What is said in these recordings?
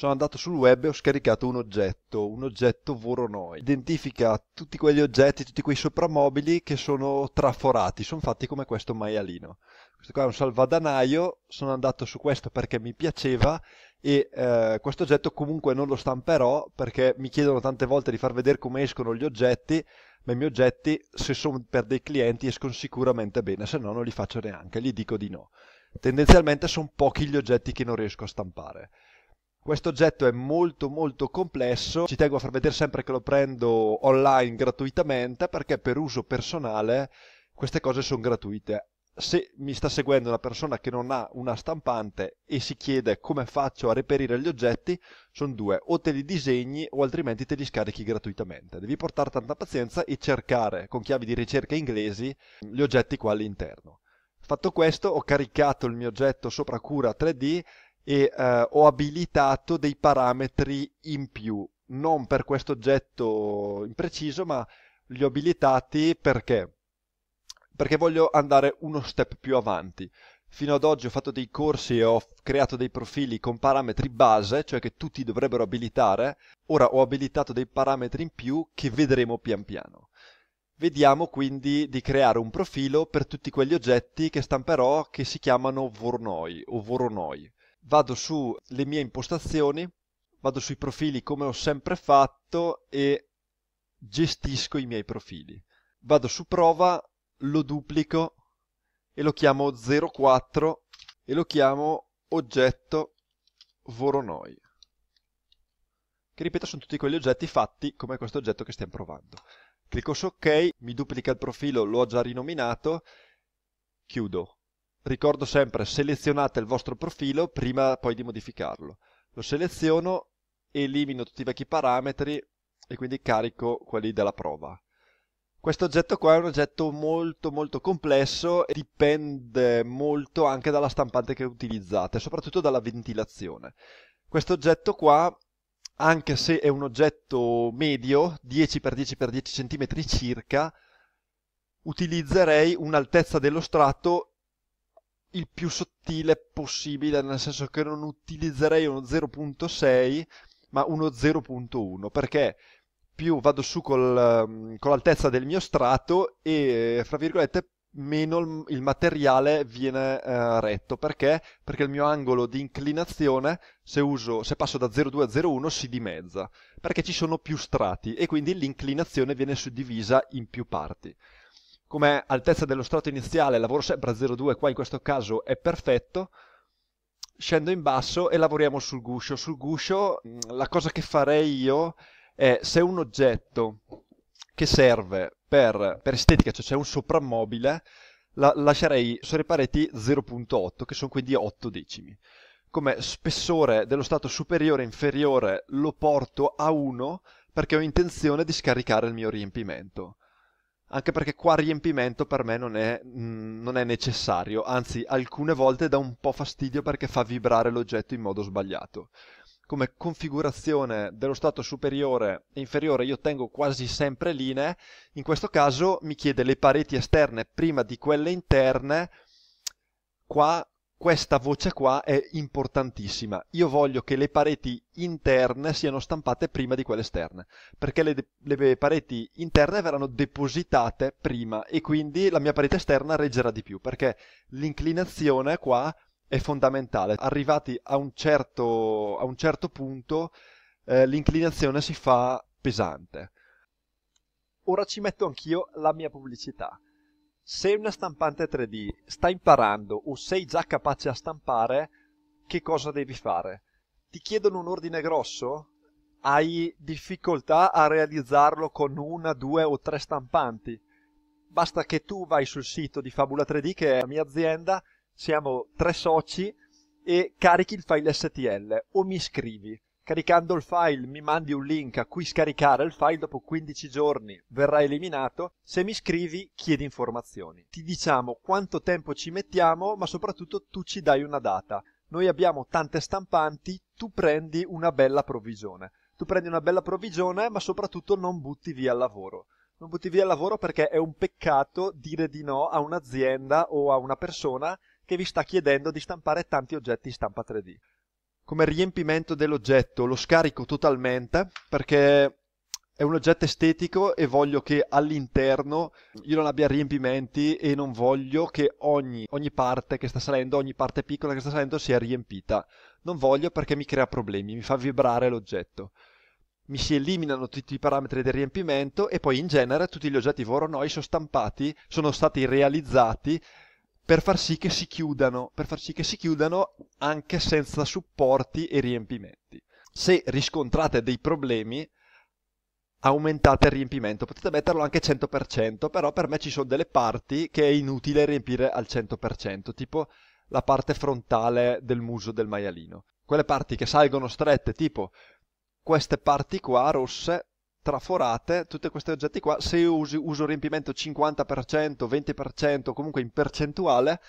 sono andato sul web e ho scaricato un oggetto, un oggetto Voronoi. Identifica tutti quegli oggetti, tutti quei soprammobili che sono traforati, sono fatti come questo maialino. Questo qua è un salvadanaio, sono andato su questo perché mi piaceva e eh, questo oggetto comunque non lo stamperò perché mi chiedono tante volte di far vedere come escono gli oggetti, ma i miei oggetti se sono per dei clienti escono sicuramente bene, se no non li faccio neanche, gli dico di no. Tendenzialmente sono pochi gli oggetti che non riesco a stampare. Questo oggetto è molto molto complesso, ci tengo a far vedere sempre che lo prendo online gratuitamente perché per uso personale queste cose sono gratuite. Se mi sta seguendo una persona che non ha una stampante e si chiede come faccio a reperire gli oggetti, sono due, o te li disegni o altrimenti te li scarichi gratuitamente. Devi portare tanta pazienza e cercare con chiavi di ricerca inglesi gli oggetti qua all'interno. Fatto questo ho caricato il mio oggetto sopra cura 3D e eh, ho abilitato dei parametri in più, non per questo oggetto in preciso, ma li ho abilitati perché? Perché voglio andare uno step più avanti. Fino ad oggi ho fatto dei corsi e ho creato dei profili con parametri base, cioè che tutti dovrebbero abilitare. Ora ho abilitato dei parametri in più che vedremo pian piano. Vediamo quindi di creare un profilo per tutti quegli oggetti che stamperò che si chiamano Voronoi o Voronoi vado sulle mie impostazioni, vado sui profili come ho sempre fatto e gestisco i miei profili. Vado su prova, lo duplico e lo chiamo 04 e lo chiamo oggetto Voronoi. Che ripeto sono tutti quegli oggetti fatti come questo oggetto che stiamo provando. Clicco su ok, mi duplica il profilo, l'ho già rinominato, chiudo ricordo sempre selezionate il vostro profilo prima poi di modificarlo. Lo seleziono, elimino tutti i vecchi parametri e quindi carico quelli della prova. Questo oggetto qua è un oggetto molto molto complesso e dipende molto anche dalla stampante che utilizzate, soprattutto dalla ventilazione. Questo oggetto qua, anche se è un oggetto medio, 10x10x10 cm circa, utilizzerei un'altezza dello strato il più sottile possibile, nel senso che non utilizzerei uno 0.6 ma uno 0.1 perché più vado su col, ehm, con l'altezza del mio strato e eh, fra virgolette meno il, il materiale viene eh, retto perché? perché il mio angolo di inclinazione se, uso, se passo da 0,2 a 0,1 si dimezza perché ci sono più strati e quindi l'inclinazione viene suddivisa in più parti come altezza dello strato iniziale lavoro sempre a 0,2, qua in questo caso è perfetto, scendo in basso e lavoriamo sul guscio. Sul guscio mm, la cosa che farei io è se un oggetto che serve per, per estetica, cioè c'è un soprammobile, la, lascerei sulle pareti 0.8, che sono quindi 8 decimi. Come spessore dello strato superiore e inferiore lo porto a 1 perché ho intenzione di scaricare il mio riempimento anche perché qua riempimento per me non è, mh, mm, non è, necessario, anzi alcune volte dà un po' fastidio perché fa vibrare l'oggetto in modo sbagliato. Come configurazione dello stato superiore e inferiore io tengo quasi sempre linee, in questo caso mi chiede le pareti esterne prima di quelle interne, qua questa voce qua è importantissima. Io voglio che le pareti interne siano stampate prima di quelle esterne, perché le, le, pareti interne verranno depositate prima e quindi la mia parete esterna reggerà di più, perché l'inclinazione qua è fondamentale. Arrivati a un certo, a un certo punto eh, l'inclinazione si fa pesante. Ora ci metto anch'io la mia pubblicità se una stampante 3D sta imparando o sei già capace a stampare, che cosa devi fare? Ti chiedono un ordine grosso? Hai difficoltà a realizzarlo con una, due o tre stampanti? Basta che tu vai sul sito di Fabula 3D, che è la mia azienda, siamo tre soci, e carichi il file STL o mi scrivi caricando il file mi mandi un link a cui scaricare il file dopo 15 giorni, verrà eliminato, se mi scrivi chiedi informazioni. Ti diciamo quanto tempo ci mettiamo, ma soprattutto tu ci dai una data. Noi abbiamo tante stampanti, tu prendi una bella provvigione. Tu prendi una bella provvigione, ma soprattutto non butti via il lavoro. Non butti via il lavoro perché è un peccato dire di no a un'azienda o a una persona che vi sta chiedendo di stampare tanti oggetti in stampa 3D come riempimento dell'oggetto, lo scarico totalmente perché è un oggetto estetico e voglio che all'interno io non abbia riempimenti e non voglio che ogni, ogni, parte che sta salendo, ogni parte piccola che sta salendo sia riempita. Non voglio perché mi crea problemi, mi fa vibrare l'oggetto. Mi si eliminano tutti i parametri del riempimento e poi in genere tutti gli oggetti voronoi sono stampati, sono stati realizzati per far sì che si chiudano, sì che si chiudano anche senza supporti e riempimenti. Se riscontrate dei problemi, aumentate il riempimento, potete metterlo anche 100%, però per me ci sono delle parti che è inutile riempire al 100%, tipo la parte frontale del muso del maialino. Quelle parti che salgono strette, tipo queste parti qua rosse, traforate, tutti questi oggetti qua, se io uso, uso riempimento 50%, 20%, comunque in percentuale,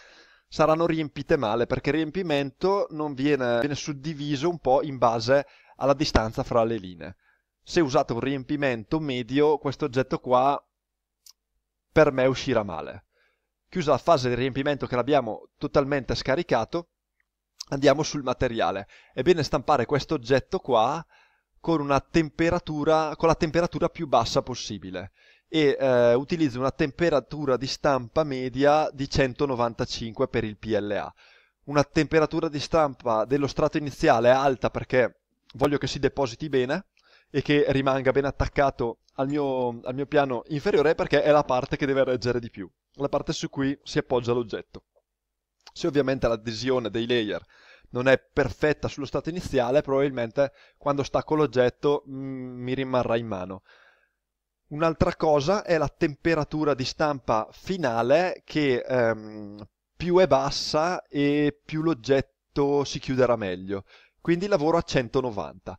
saranno riempite male, perché il riempimento non viene, viene suddiviso un po' in base alla distanza fra le linee. Se usate un riempimento medio, questo oggetto qua per me uscirà male. Chiusa la fase di riempimento che l'abbiamo totalmente scaricato, andiamo sul materiale. È bene stampare questo oggetto qua con, una temperatura, con la temperatura più bassa possibile e eh, utilizza una temperatura di stampa media di 195 per il PLA. Una temperatura di stampa dello strato iniziale è alta perché voglio che si depositi bene e che rimanga ben attaccato al mio, al mio piano inferiore perché è la parte che deve reggere di più, la parte su cui si appoggia l'oggetto. Se ovviamente l'adesione dei layer non è perfetta sullo stato iniziale, probabilmente quando stacco l'oggetto mh, mm, mi rimarrà in mano. Un'altra cosa è la temperatura di stampa finale che ehm, più è bassa e più l'oggetto si chiuderà meglio. Quindi lavoro a 190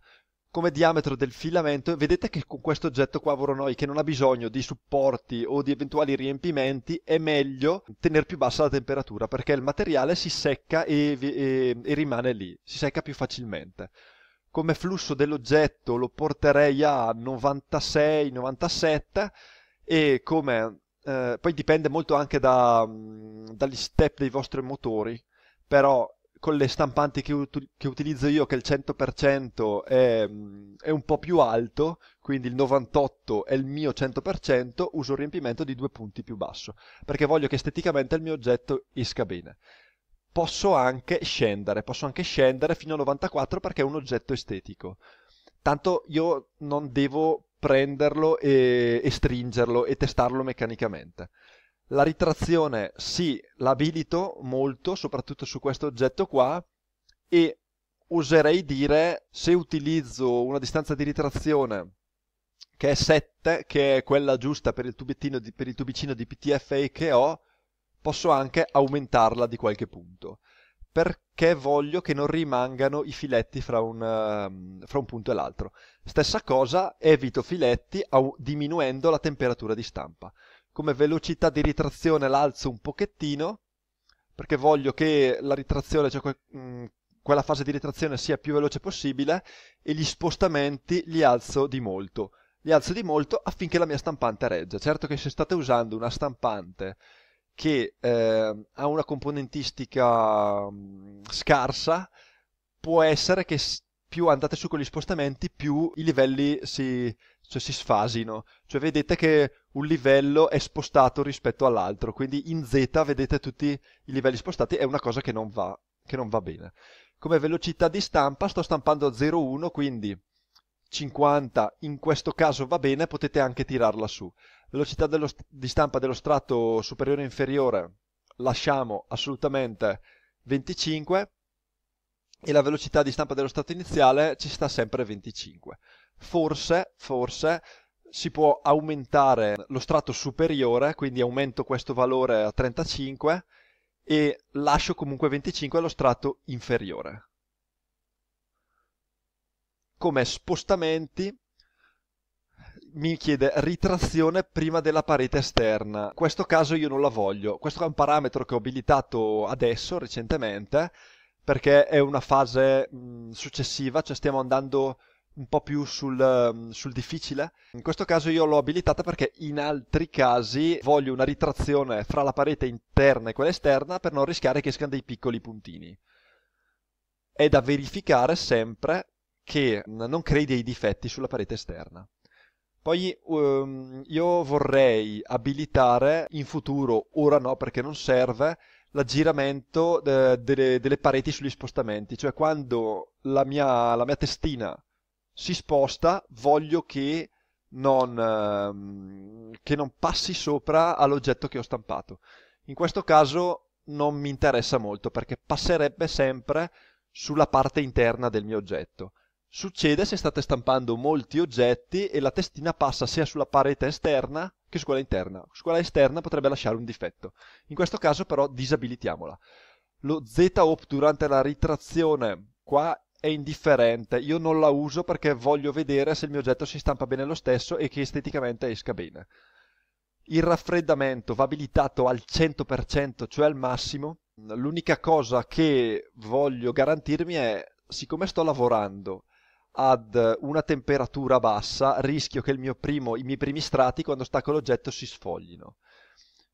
come diametro del filamento, vedete che con questo oggetto qua Voronoi che non ha bisogno di supporti o di eventuali riempimenti è meglio tenere più bassa la temperatura perché il materiale si secca e, e, e rimane lì, si secca più facilmente. Come flusso dell'oggetto lo porterei a 96-97 e come... Eh, poi dipende molto anche da, mm, dagli step dei vostri motori, però con le stampanti che, ut- che, utilizzo io, che il 100% è, mm, è, un po' più alto, quindi il 98 è il mio 100%, uso un riempimento di due punti più basso, perché voglio che esteticamente il mio oggetto esca bene. Posso anche scendere, posso anche scendere fino a 94 perché è un oggetto estetico. Tanto io non devo prenderlo e, e stringerlo e testarlo meccanicamente. La ritrazione sì, l'abilito molto, soprattutto su questo oggetto qua, e oserei dire se utilizzo una distanza di ritrazione che è 7, che è quella giusta per il, di, per il tubicino di PTFE che ho, posso anche aumentarla di qualche punto, perché voglio che non rimangano i filetti fra un, ehm, fra un punto e l'altro. Stessa cosa, evito filetti diminuendo la temperatura di stampa come velocità di ritrazione l'alzo un pochettino, perché voglio che la ritrazione, cioè que mh, mm, quella fase di ritrazione sia più veloce possibile, e gli spostamenti li alzo di molto. Li alzo di molto affinché la mia stampante regge. Certo che se state usando una stampante che eh, ha una componentistica mh, mm, scarsa, può essere che più andate su con gli spostamenti, più i livelli si, cioè si sfasino, cioè vedete che un livello è spostato rispetto all'altro, quindi in Z vedete tutti i livelli spostati, è una cosa che non va, che non va bene. Come velocità di stampa sto stampando 0,1, quindi 50 in questo caso va bene, potete anche tirarla su. Velocità dello, di stampa dello strato superiore e inferiore lasciamo assolutamente 25 e la velocità di stampa dello strato iniziale ci sta sempre 25 forse, forse si può aumentare lo strato superiore, quindi aumento questo valore a 35 e lascio comunque 25 allo strato inferiore. Come spostamenti mi chiede ritrazione prima della parete esterna. In questo caso io non la voglio. Questo è un parametro che ho abilitato adesso, recentemente, perché è una fase mh, successiva, cioè stiamo andando un po' più sul, ehm, sul, difficile. In questo caso io l'ho abilitata perché in altri casi voglio una ritrazione fra la parete interna e quella esterna per non rischiare che escano dei piccoli puntini. È da verificare sempre che non crei dei difetti sulla parete esterna. Poi um, io vorrei abilitare in futuro, ora no perché non serve, l'aggiramento de- eh, de- delle pareti sugli spostamenti, cioè quando la mia, la mia testina si sposta, voglio che non, ehm, che non passi sopra all'oggetto che ho stampato. In questo caso non mi interessa molto perché passerebbe sempre sulla parte interna del mio oggetto. Succede se state stampando molti oggetti e la testina passa sia sulla parete esterna che su quella interna. Su quella esterna potrebbe lasciare un difetto. In questo caso però disabilitiamola. Lo Z-op durante la ritrazione, qua è indifferente, io non la uso perché voglio vedere se il mio oggetto si stampa bene lo stesso e che esteticamente esca bene. Il raffreddamento va abilitato al 100%, cioè al massimo. L'unica cosa che voglio garantirmi è, siccome sto lavorando ad una temperatura bassa, rischio che mio primo, i miei primi strati, quando stacco l'oggetto, si sfoglino.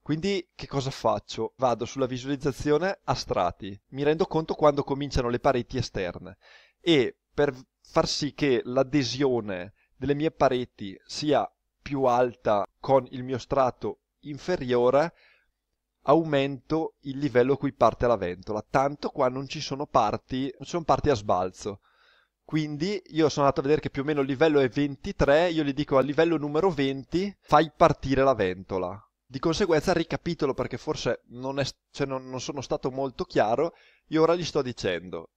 Quindi che cosa faccio? Vado sulla visualizzazione a strati, mi rendo conto quando cominciano le pareti esterne e per far sì che l'adesione delle mie pareti sia più alta con il mio strato inferiore, aumento il livello a cui parte la ventola, tanto qua non ci sono parti, non ci sono parti a sbalzo. Quindi io sono andato a vedere che più o meno il livello è 23, io gli dico al livello numero 20 fai partire la ventola di conseguenza ricapitolo perché forse non, è, cioè non, non sono stato molto chiaro, io ora gli sto dicendo,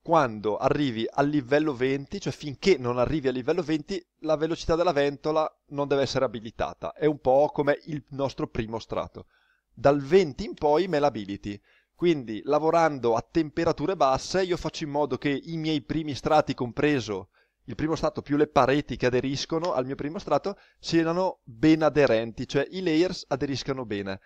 quando arrivi al livello 20, cioè finché non arrivi al livello 20, la velocità della ventola non deve essere abilitata, è un po' come il nostro primo strato. Dal 20 in poi me l'abiliti, quindi lavorando a temperature basse io faccio in modo che i miei primi strati, compreso il primo strato più le pareti che aderiscono al mio primo strato siano ben aderenti, cioè i layers aderiscano bene.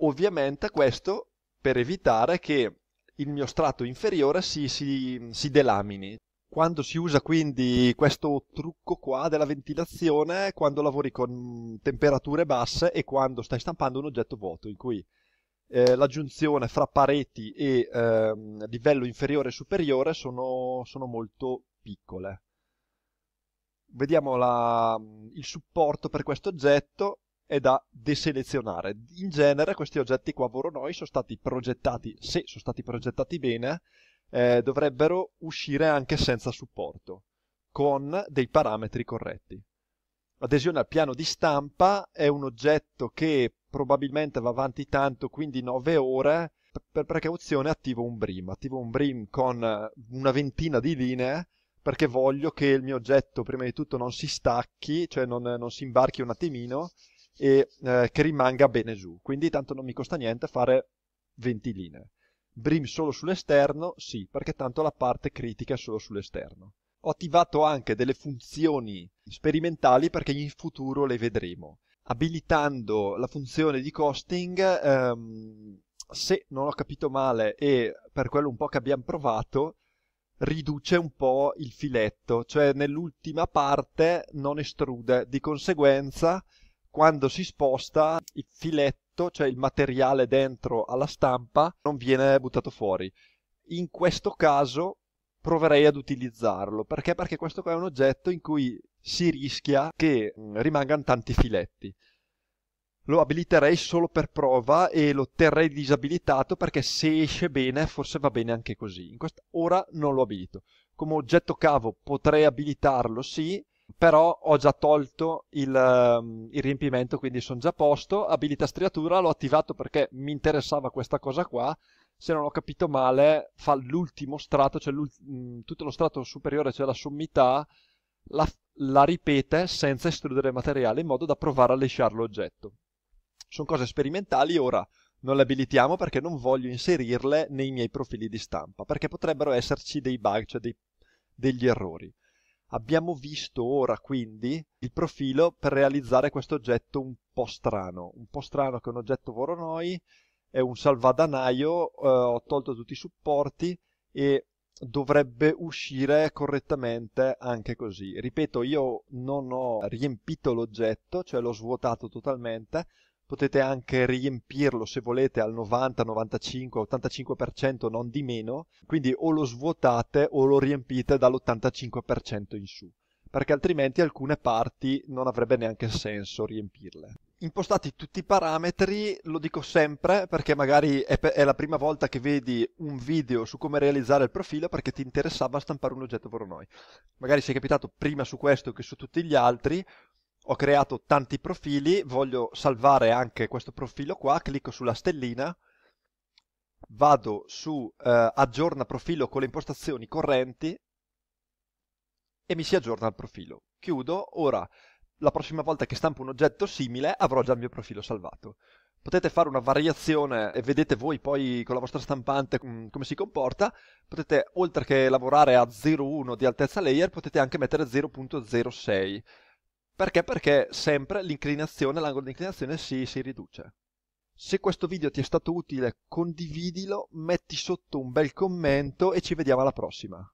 Ovviamente questo per evitare che il mio strato inferiore si, si, si delamini. Quando si usa quindi questo trucco qua della ventilazione, quando lavori con temperature basse e quando stai stampando un oggetto vuoto, in cui eh, giunzione fra pareti e eh, livello inferiore e superiore sono, sono molto piccole vediamo la, mm, il supporto per questo oggetto è da deselezionare. In genere questi oggetti qua Voronoi sono stati progettati, se sono stati progettati bene, eh, dovrebbero uscire anche senza supporto, con dei parametri corretti. Adesione al piano di stampa è un oggetto che probabilmente va avanti tanto, quindi 9 ore, per precauzione attivo un brim. Attivo un brim con eh, una ventina di linee, perché voglio che il mio oggetto prima di tutto non si stacchi, cioè non, non si imbarchi un attimino e eh, che rimanga bene giù. Quindi tanto non mi costa niente fare 20 linee. Brim solo sull'esterno? Sì, perché tanto la parte critica è solo sull'esterno. Ho attivato anche delle funzioni sperimentali perché in futuro le vedremo. Abilitando la funzione di costing, ehm, se non ho capito male e per quello un po' che abbiamo provato, riduce un po' il filetto, cioè nell'ultima parte non estrude, di conseguenza quando si sposta il filetto, cioè il materiale dentro alla stampa, non viene buttato fuori. In questo caso proverei ad utilizzarlo, perché? Perché questo qua è un oggetto in cui si rischia che mm, rimangano tanti filetti lo abiliterei solo per prova e lo terrei disabilitato perché se esce bene forse va bene anche così. In questa ora non lo abilito. Come oggetto cavo potrei abilitarlo, sì, però ho già tolto il, um, il riempimento, quindi sono già a posto. Abilita striatura l'ho attivato perché mi interessava questa cosa qua. Se non ho capito male, fa l'ultimo strato, cioè mm, tutto lo strato superiore, cioè la sommità, la, la ripete senza estrudere materiale in modo da provare a lisciare l'oggetto sono cose sperimentali, ora non le abilitiamo perché non voglio inserirle nei miei profili di stampa, perché potrebbero esserci dei bug, cioè dei, degli errori. Abbiamo visto ora quindi il profilo per realizzare questo oggetto un po' strano, un po' strano che è un oggetto Voronoi, è un salvadanaio, eh, ho tolto tutti i supporti e dovrebbe uscire correttamente anche così. Ripeto, io non ho riempito l'oggetto, cioè l'ho svuotato totalmente, potete anche riempirlo se volete al 90, 95, 85% non di meno, quindi o lo svuotate o lo riempite dall'85% in su, perché altrimenti alcune parti non avrebbe neanche senso riempirle. Impostati tutti i parametri, lo dico sempre perché magari è, pe- è la prima volta che vedi un video su come realizzare il profilo perché ti interessava stampare un oggetto per noi. Magari sei capitato prima su questo che su tutti gli altri, ho creato tanti profili, voglio salvare anche questo profilo qua, clicco sulla stellina, vado su eh, aggiorna profilo con le impostazioni correnti e mi si aggiorna il profilo. Chiudo, ora la prossima volta che stampo un oggetto simile avrò già il mio profilo salvato. Potete fare una variazione e vedete voi poi con la vostra stampante mm, come si comporta, potete oltre che lavorare a 0.1 di altezza layer potete anche mettere 0.06 perché? Perché sempre l'inclinazione, l'angolo di inclinazione si, si riduce. Se questo video ti è stato utile condividilo, metti sotto un bel commento e ci vediamo alla prossima.